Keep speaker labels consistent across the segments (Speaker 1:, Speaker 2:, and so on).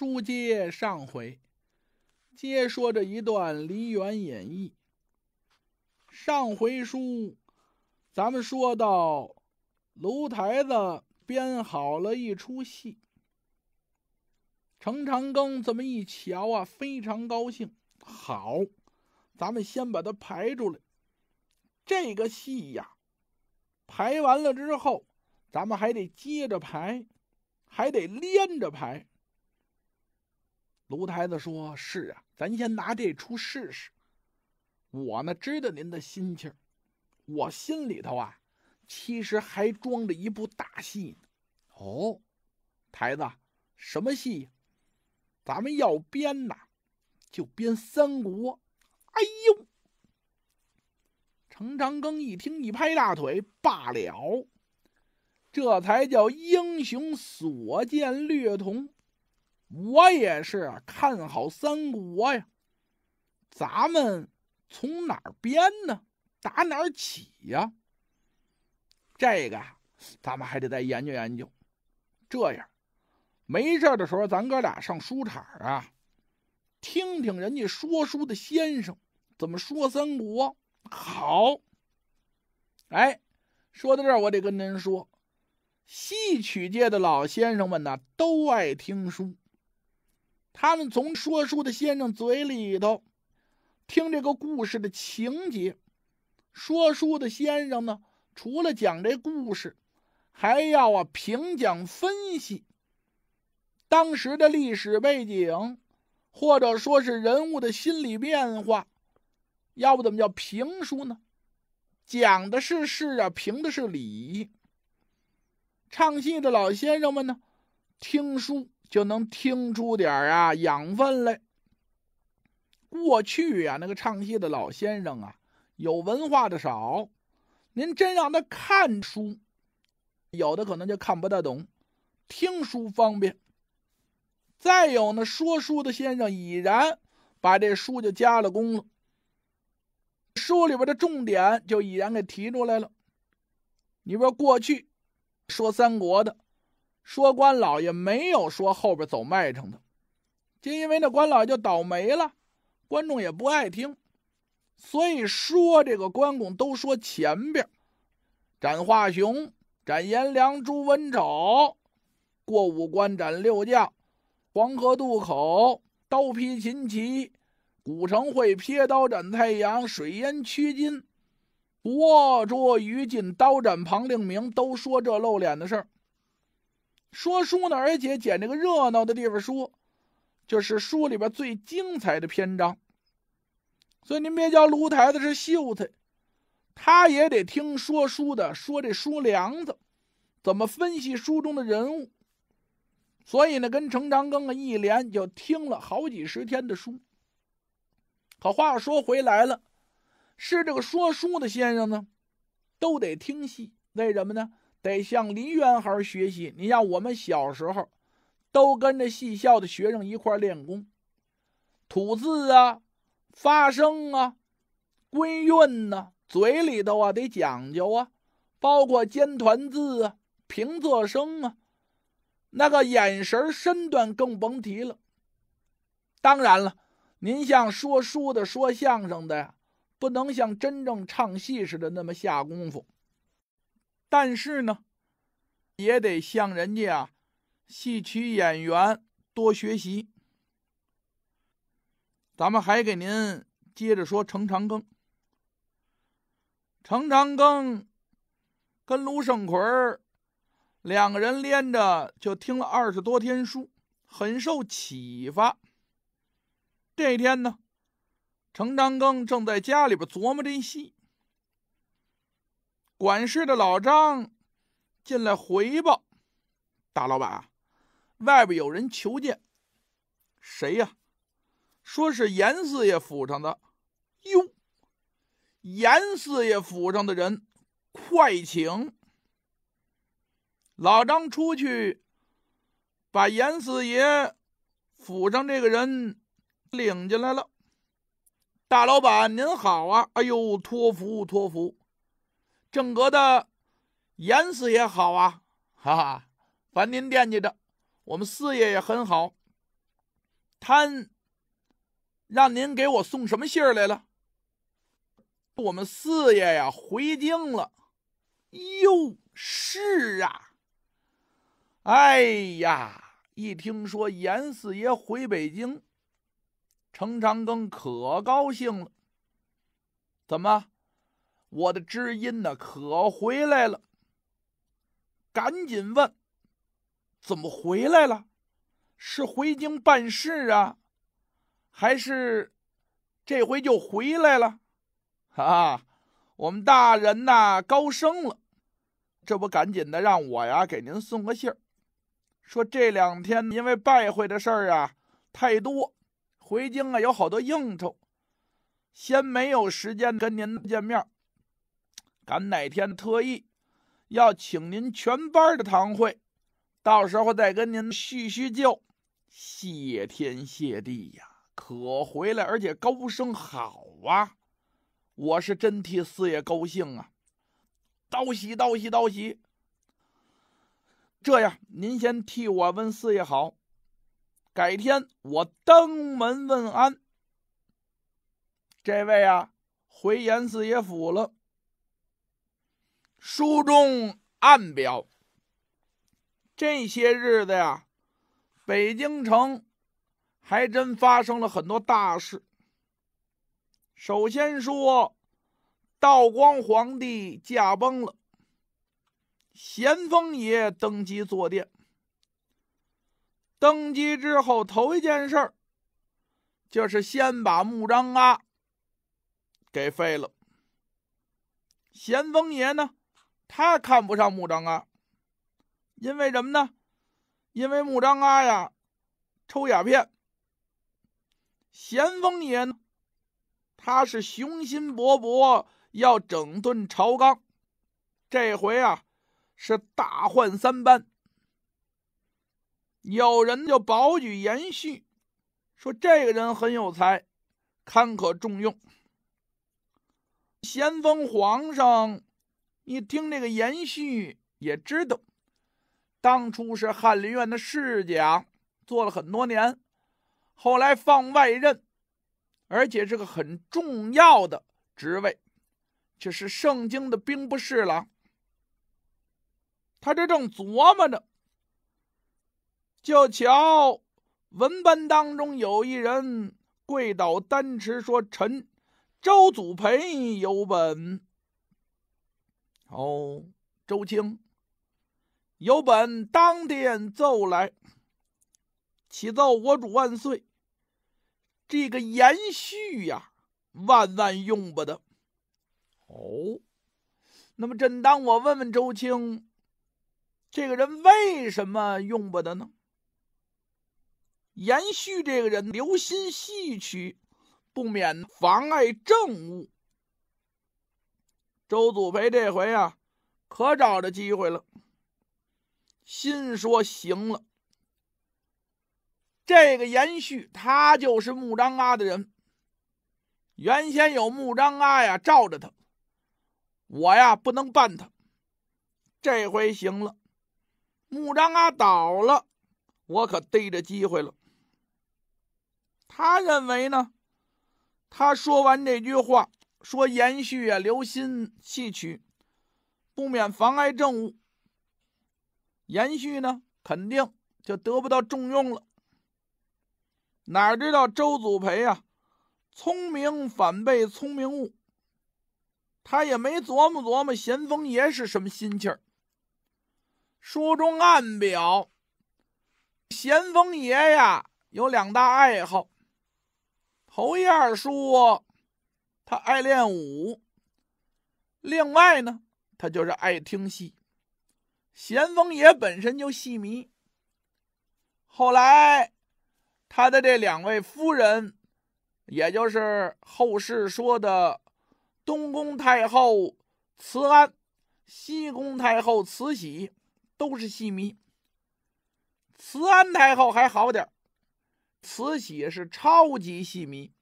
Speaker 1: 书接上回，接着说这一段《梨园演义》。上回书咱们说到，楼台子编好了一出戏。程长庚这么一瞧啊，非常高兴。好，咱们先把它排出来。这个戏呀，排完了之后，咱们还得接着排，还得连着排。卢台子说：“是啊，咱先拿这出试试。我呢，知道您的心气，我心里头啊，其实还装着一部大戏呢。哦，台子，什么戏？咱们要编呐，就编三国。哎呦，程长庚一听，一拍大腿，罢了，这才叫英雄所见略同。”我也是看好三国呀，咱们从哪儿编呢？打哪儿起呀？这个咱们还得再研究研究。这样，没事的时候，咱哥俩上书场啊，听听人家说书的先生怎么说三国。好，哎，说到这儿，我得跟您说，戏曲界的老先生们呢，都爱听书。他们从说书的先生嘴里头听这个故事的情节，说书的先生呢，除了讲这故事，还要啊评讲分析当时的历史背景，或者说是人物的心理变化，要不怎么叫评书呢？讲的是事啊，评的是理。唱戏的老先生们呢，听书。就能听出点啊养分来。过去呀，那个唱戏的老先生啊，有文化的少，您真让他看书，有的可能就看不大懂，听书方便。再有呢，说书的先生已然把这书就加了工了，书里边的重点就已然给提出来了。你说过去说三国的。说关老爷没有说后边走麦城的，就因为那关老爷就倒霉了，观众也不爱听，所以说这个关公都说前边斩华雄、斩颜良、诛文丑，过五关斩六将，黄河渡口刀劈秦琪，古城会撇刀斩太阳，水淹屈金，活捉于禁，刀斩庞令明，都说这露脸的事儿。说书呢，而且捡这个热闹的地方说，就是书里边最精彩的篇章。所以您别叫卢台子是秀才，他也得听说书的说这书梁子，怎么分析书中的人物。所以呢，跟程长庚啊一连就听了好几十天的书。可话说回来了，是这个说书的先生呢，都得听戏，为什么呢？得向梨园好学习。你像我们小时候，都跟着戏校的学生一块练功，吐字啊，发声啊，归韵呢，嘴里头啊得讲究啊，包括尖团字啊，平仄声啊，那个眼神身段更甭提了。当然了，您像说书的、说相声的，呀，不能像真正唱戏似的那么下功夫。但是呢，也得向人家啊，戏曲演员多学习。咱们还给您接着说程长庚。程长庚跟卢胜奎两个人连着就听了二十多天书，很受启发。这天呢，程长庚正在家里边琢磨这戏。管事的老张进来回报：“大老板啊，外边有人求见，谁呀？说是严四爷府上的。哟，严四爷府上的人，快请！”老张出去，把严四爷府上这个人领进来了。大老板您好啊！哎呦，托福托福！正阁的严四爷好啊，哈哈，烦您惦记着我们四爷也很好。他让您给我送什么信儿来了？我们四爷呀，回京了。哟，呦，是啊。哎呀，一听说严四爷回北京，程长庚可高兴了。怎么？我的知音呢？可回来了！赶紧问，怎么回来了？是回京办事啊，还是这回就回来了？啊，我们大人呐高升了，这不赶紧的让我呀给您送个信儿，说这两天因为拜会的事儿啊太多，回京啊有好多应酬，先没有时间跟您见面。赶哪天特意要请您全班的堂会，到时候再跟您叙叙旧。谢天谢地呀，可回来而且高升好啊！我是真替四爷高兴啊！道喜道喜道喜！这样，您先替我问四爷好，改天我登门问安。这位啊，回严四爷府了。书中暗表，这些日子呀，北京城还真发生了很多大事。首先说，道光皇帝驾崩了，咸丰爷登基坐殿。登基之后，头一件事儿，就是先把穆彰阿给废了。咸丰爷呢？他看不上穆彰阿，因为什么呢？因为穆彰阿呀，抽鸦片。咸丰爷，呢，他是雄心勃勃，要整顿朝纲。这回啊，是大换三班。有人就保举延续，说这个人很有才，堪可重用。咸丰皇上。一听这个延旭也知道，当初是翰林院的侍讲，做了很多年，后来放外任，而且是个很重要的职位，就是圣经的兵部侍郎。他这正琢磨着，就瞧文班当中有一人跪倒丹池说：“臣周祖培有本。”哦，周青，有本当殿奏来，启奏我主万岁。这个延续呀，万万用不得。哦，那么朕当我问问周青，这个人为什么用不得呢？延续这个人留心戏曲，不免妨碍政务。周祖培这回啊，可找着机会了。心说：“行了，这个延续他就是木张阿的人，原先有木张阿呀罩着他，我呀不能办他。这回行了，木张阿倒了，我可逮着机会了。”他认为呢，他说完这句话。说延续啊，留心戏曲，不免妨碍政务。延续呢，肯定就得不到重用了。哪知道周祖培啊，聪明反被聪明误。他也没琢磨琢磨咸丰爷是什么心气儿。书中暗表，咸丰爷呀，有两大爱好。头一二说。他爱练武，另外呢，他就是爱听戏。咸丰爷本身就戏迷，后来他的这两位夫人，也就是后世说的东宫太后慈安、西宫太后慈禧，都是戏迷。慈安太后还好点慈禧是超级戏迷。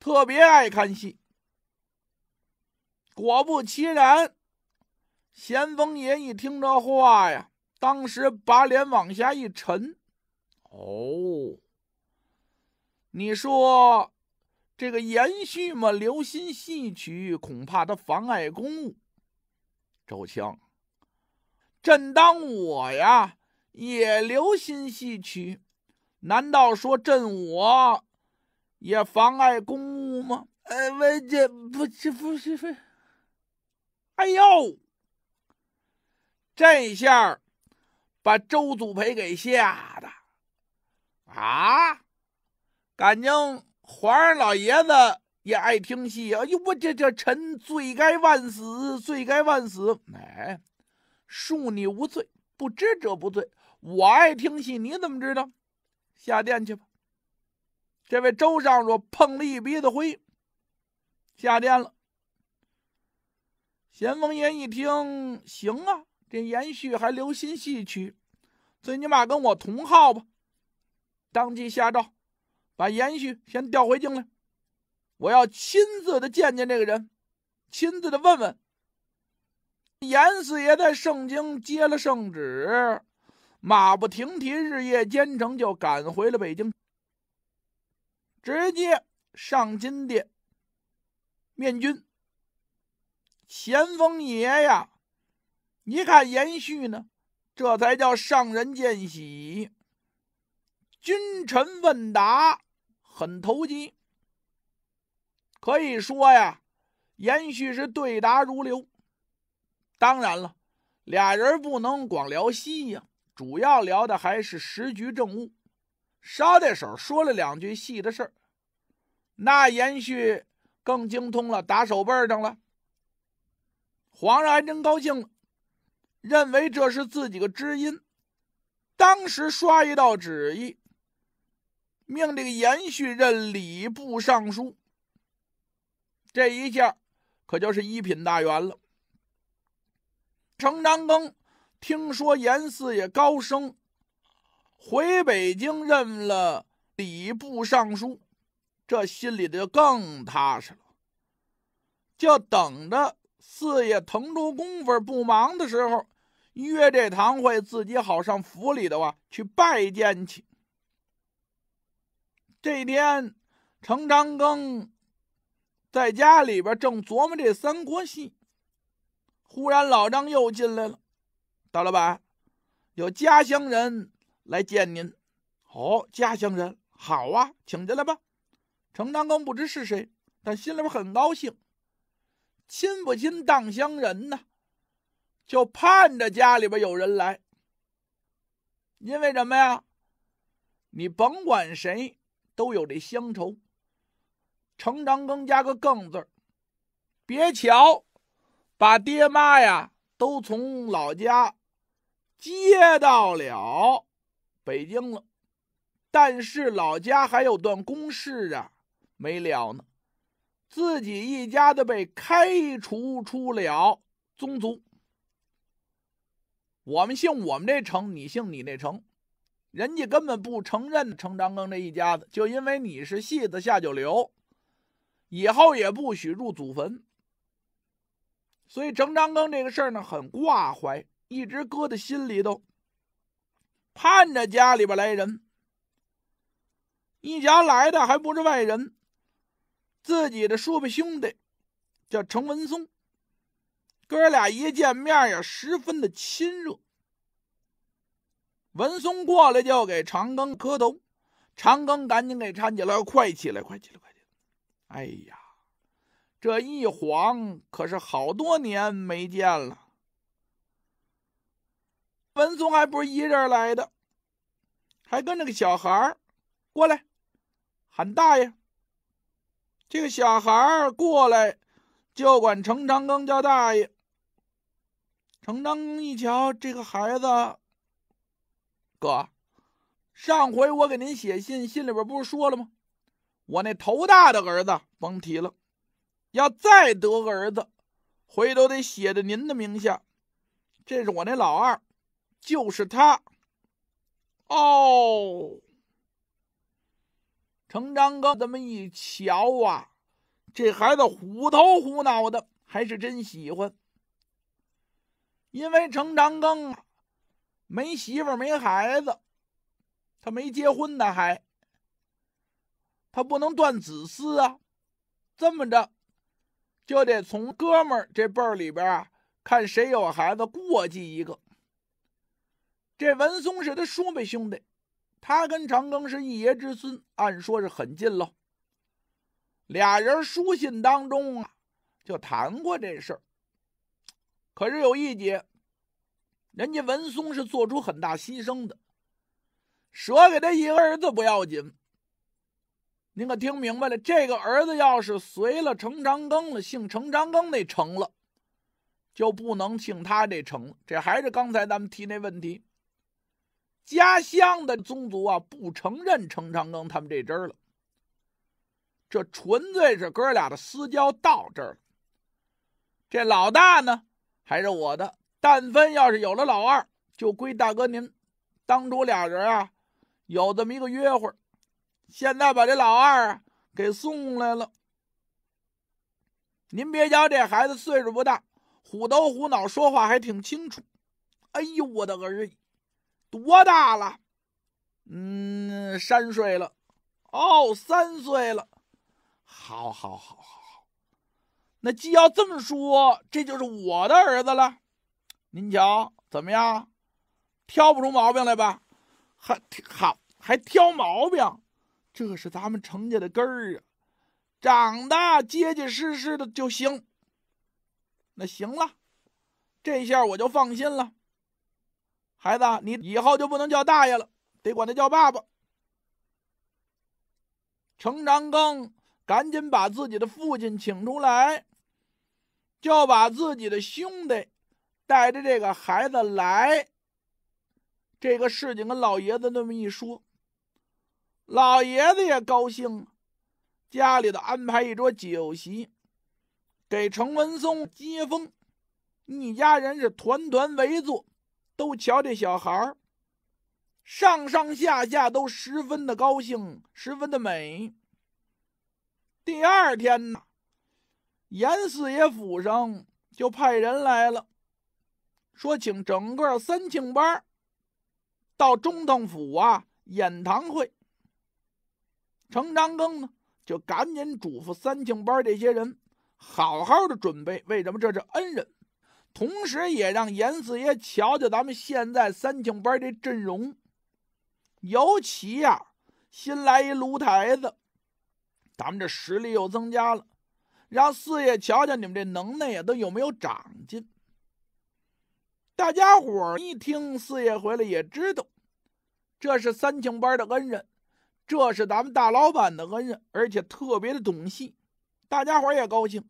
Speaker 1: 特别爱看戏，果不其然，咸丰爷一听这话呀，当时把脸往下一沉。哦，你说这个延续嘛，留心戏曲，恐怕他妨碍公务。周青，朕当我呀也留心戏曲，难道说朕我？也妨碍公务吗？哎，我这不这不这……哎呦！这下把周祖培给吓的啊！感情皇上老爷子也爱听戏？啊！哎呦，我这这臣罪该万死，罪该万死！哎，恕你无罪，不知者不罪。我爱听戏，你怎么知道？下殿去吧。这位周尚若碰了一鼻子灰，下殿了。咸丰爷一听，行啊，这延续还留心戏曲，最起码跟我同号吧！当即下诏，把延续先调回京来，我要亲自的见见这个人，亲自的问问。严四爷在盛京接了圣旨，马不停蹄、日夜兼程，就赶回了北京。直接上金殿面君，咸丰爷呀，一看延续呢，这才叫上人见喜。君臣问答很投机，可以说呀，延续是对答如流。当然了，俩人不能光聊戏呀，主要聊的还是时局政务。捎带手说了两句戏的事儿，那延旭更精通了打手背上了。皇上还真高兴了，认为这是自己个知音。当时刷一道旨意，命这个延续任礼部尚书。这一下可就是一品大员了。程长庚听说严四爷高升。回北京任了礼部尚书，这心里头就更踏实了。就等着四爷腾出工夫不忙的时候，约这唐会自己好上府里头啊去拜见去。这天，程长庚在家里边正琢磨这三国戏，忽然老张又进来了：“大老板，有家乡人。”来见您，好，家乡人好啊，请进来吧。程章庚不知是谁，但心里边很高兴。亲不亲，当乡人呢，就盼着家里边有人来。因为什么呀？你甭管谁，都有这乡愁。程章庚加个更字，别瞧，把爹妈呀都从老家接到了。北京了，但是老家还有段公事啊没了呢。自己一家子被开除出了宗族，我们姓我们这城，你姓你那城，人家根本不承认程长庚这一家子，就因为你是戏子下九流，以后也不许入祖坟。所以程长庚这个事儿呢，很挂怀，一直搁在心里头。看着家里边来人，一家来的还不是外人，自己的叔伯兄弟叫程文松，哥俩一见面呀，十分的亲热。文松过来就给长庚磕头，长庚赶紧给搀起来，快起来，快起来，快起来！哎呀，这一晃可是好多年没见了。文松还不是一人来的，还跟着个小孩儿过来，喊大爷。这个小孩儿过来就管程长庚叫大爷。程长庚一瞧这个孩子，哥，上回我给您写信，信里边不是说了吗？我那头大的儿子甭提了，要再得个儿子，回头得写在您的名下。这是我那老二。就是他，哦，程章庚这么一瞧啊，这孩子虎头虎脑的，还是真喜欢。因为程章庚啊，没媳妇没孩子，他没结婚呢，还他不能断子嗣啊，这么着就得从哥们儿这辈儿里边啊，看谁有孩子过继一个。这文松是他叔辈兄弟，他跟长庚是一爷之孙，按说是很近喽。俩人书信当中啊，就谈过这事儿。可是有一节，人家文松是做出很大牺牲的，舍给他一个儿子不要紧。您可听明白了？这个儿子要是随了程长庚了，姓程长庚那成了，就不能姓他这成了。这还是刚才咱们提那问题。家乡的宗族啊，不承认程长庚他们这支儿了。这纯粹是哥俩的私交到这儿了。这老大呢，还是我的；但凡要是有了老二，就归大哥您。当初俩人啊，有这么一个约会，现在把这老二啊给送来了。您别瞧这孩子岁数不大，虎头虎脑，说话还挺清楚。哎呦我的儿！多大了？嗯，三岁了。哦，三岁了。好好好好好，那既要这么说，这就是我的儿子了。您瞧怎么样？挑不出毛病来吧？还好还挑毛病？这是咱们程家的根儿啊，长得结结实实的就行。那行了，这下我就放心了。孩子，你以后就不能叫大爷了，得管他叫爸爸。程长庚赶紧把自己的父亲请出来，就把自己的兄弟带着这个孩子来。这个事情跟老爷子那么一说，老爷子也高兴，家里头安排一桌酒席给程文松接风，一家人是团团围坐。都瞧这小孩儿，上上下下都十分的高兴，十分的美。第二天呢，严四爷府上就派人来了，说请整个三庆班到中堂府啊演堂会。程长庚呢就赶紧嘱咐三庆班这些人，好好的准备。为什么？这是恩人。同时也让严四爷瞧瞧咱们现在三庆班这阵容，尤其呀新来一卢台子，咱们这实力又增加了，让四爷瞧瞧你们这能耐呀都有没有长进。大家伙一听四爷回来也知道，这是三庆班的恩人，这是咱们大老板的恩人，而且特别的懂戏，大家伙也高兴，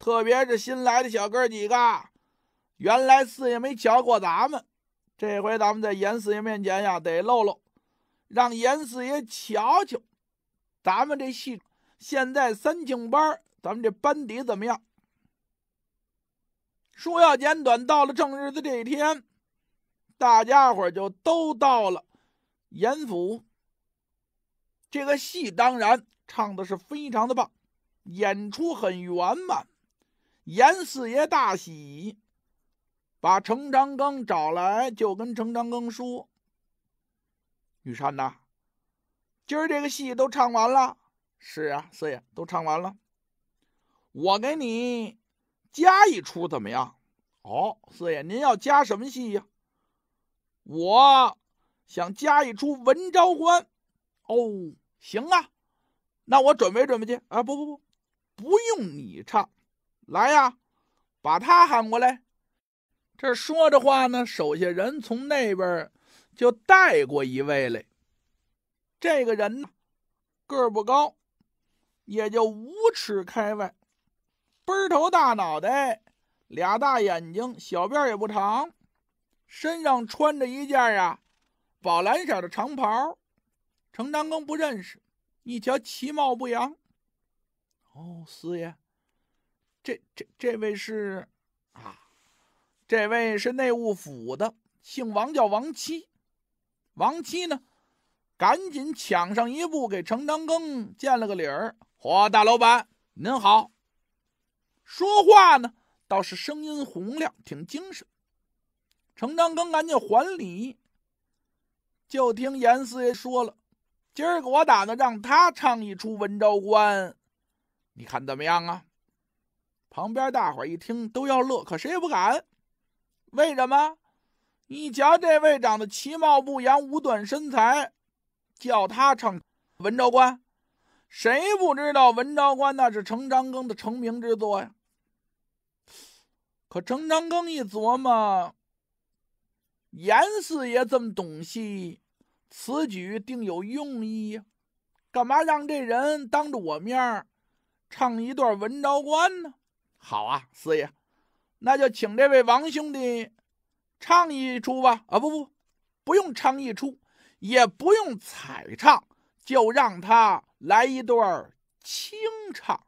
Speaker 1: 特别是新来的小哥几个。原来四爷没瞧过咱们，这回咱们在严四爷面前呀得露露，让严四爷瞧瞧咱们这戏。现在三庆班，咱们这班底怎么样？说要简短，到了正日子这一天，大家伙就都到了严府。这个戏当然唱的是非常的棒，演出很圆满。严四爷大喜。把程长庚找来，就跟程长庚说：“玉山呐，今儿这个戏都唱完了。”“是啊，四爷都唱完了。”“我给你加一出怎么样？”“哦，四爷您要加什么戏呀？”“我，想加一出文昭关。”“哦，行啊，那我准备准备去。”“啊，不不不，不用你唱，来呀，把他喊过来。”这说着话呢，手下人从那边就带过一位来。这个人呢，个儿不高，也就五尺开外，奔头大脑袋，俩大眼睛，小辫也不长，身上穿着一件啊宝蓝色的长袍。程长庚不认识，一瞧其貌不扬。哦，四爷，这这这位是啊。这位是内务府的，姓王叫王七。王七呢，赶紧抢上一步给程长庚见了个礼儿：“嚯，大老板您好。”说话呢倒是声音洪亮，挺精神。程长庚赶紧还礼。就听严四爷说了：“今儿个我打算让他唱一出文昭关，你看怎么样啊？”旁边大伙一听都要乐，可谁也不敢。为什么？你瞧这位长得其貌不扬、五短身材，叫他唱《文昭关》，谁不知道《文昭关》那是程长庚的成名之作呀？可程长庚一琢磨，严四爷这么懂戏，此举定有用意呀，干嘛让这人当着我面唱一段《文昭关》呢？好啊，四爷。那就请这位王兄弟唱一出吧。啊，不不，不用唱一出，也不用彩唱，就让他来一段清唱。